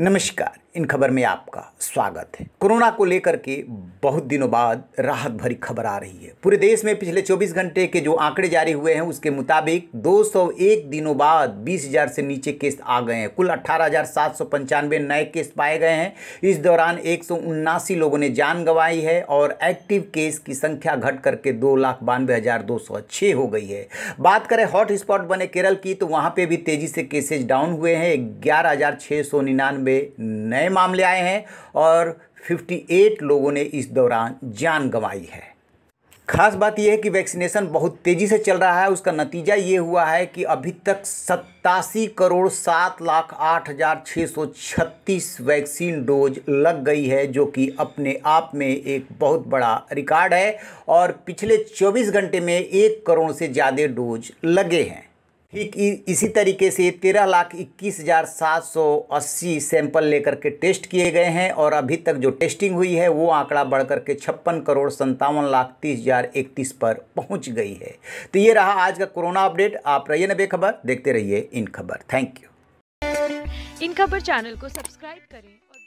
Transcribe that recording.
नमस्कार इन खबर में आपका स्वागत है कोरोना को लेकर के बहुत दिनों बाद राहत भरी खबर आ रही है पूरे देश में पिछले 24 घंटे के जो आंकड़े जारी हुए हैं उसके मुताबिक 201 दिनों बाद 20,000 से नीचे केस आ गए हैं कुल अट्ठारह नए केस पाए गए हैं इस दौरान एक लोगों ने जान गंवाई है और एक्टिव केस की संख्या घट करके दो लाख बानवे हज़ार दो सौ हो गई है बात करें हॉटस्पॉट बने केरल की तो वहाँ पर भी तेज़ी से केसेज डाउन हुए हैं ग्यारह हज़ार सौ निन्यानवे नए मामले आए हैं और 58 लोगों ने इस दौरान जान गंवाई है खास बात यह है कि वैक्सीनेशन बहुत तेज़ी से चल रहा है उसका नतीजा ये हुआ है कि अभी तक सत्तासी करोड़ सात लाख आठ हज़ार छः सौ छत्तीस वैक्सीन डोज लग गई है जो कि अपने आप में एक बहुत बड़ा रिकॉर्ड है और पिछले चौबीस घंटे में एक करोड़ से ज़्यादा डोज लगे हैं ठीक इसी तरीके से तेरह लाख इक्कीस हज़ार सात सौ अस्सी सैंपल लेकर के टेस्ट किए गए हैं और अभी तक जो टेस्टिंग हुई है वो आंकड़ा बढ़कर के छप्पन करोड़ संतावन लाख तीस हज़ार इकतीस पर पहुंच गई है तो ये रहा आज का कोरोना अपडेट आप रहिए न बेखबर देखते रहिए इन खबर थैंक यू इन खबर चैनल को सब्सक्राइब करें और